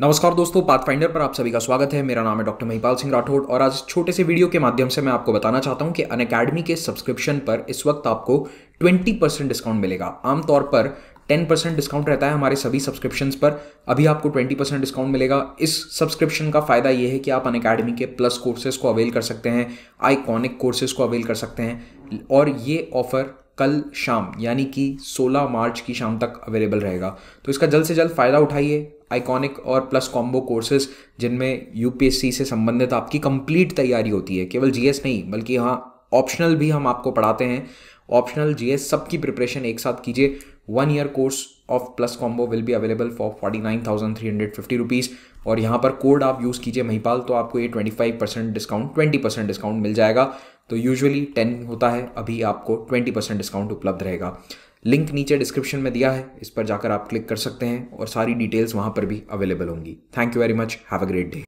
नमस्कार दोस्तों पाथफाइंडर पर आप सभी का स्वागत है मेरा नाम है डॉक्टर महिपाल सिंह राठौड़ और आज छोटे से वीडियो के माध्यम से मैं आपको बताना चाहता हूं कि अन अकेडमी के सब्सक्रिप्शन पर इस वक्त आपको 20 परसेंट डिस्काउंट मिलेगा आमतौर पर 10 परसेंट डिस्काउंट रहता है हमारे सभी सब्सक्रिप्शन पर अभी आपको 20 परसेंट डिस्काउंट मिलेगा इस सब्सक्रिप्शन का फायदा यह है कि आप अन अकेडमी के प्लस कोर्सेज को अवेल कर सकते हैं आइकॉनिक कोर्सेज को अवेल कर सकते हैं और ये ऑफर कल शाम यानी कि 16 मार्च की शाम तक अवेलेबल रहेगा तो इसका जल्द से जल्द फ़ायदा उठाइए आइकॉनिक और प्लस कॉम्बो कोर्सेज जिनमें यूपीएससी से संबंधित आपकी कंप्लीट तैयारी होती है केवल जीएस नहीं बल्कि हाँ ऑप्शनल भी हम आपको पढ़ाते हैं ऑप्शनल जीएस सबकी प्रिपरेशन एक साथ कीजिए one year course of plus combo will be available for forty nine thousand three hundred fifty rupees और यहाँ पर कोड आप यूज़ कीजिए महिपाल तो आपको ये twenty five percent discount twenty percent discount मिल जाएगा तो यूजुअली टेन होता है अभी आपको ट्वेंटी परसेंट डिस्काउंट उपलब्ध रहेगा लिंक नीचे डिस्क्रिप्शन में दिया है इस पर जाकर आप क्लिक कर सकते हैं और सारी डिटेल्स वहाँ पर भी अवेलेबल होंगी thank you very much have a great day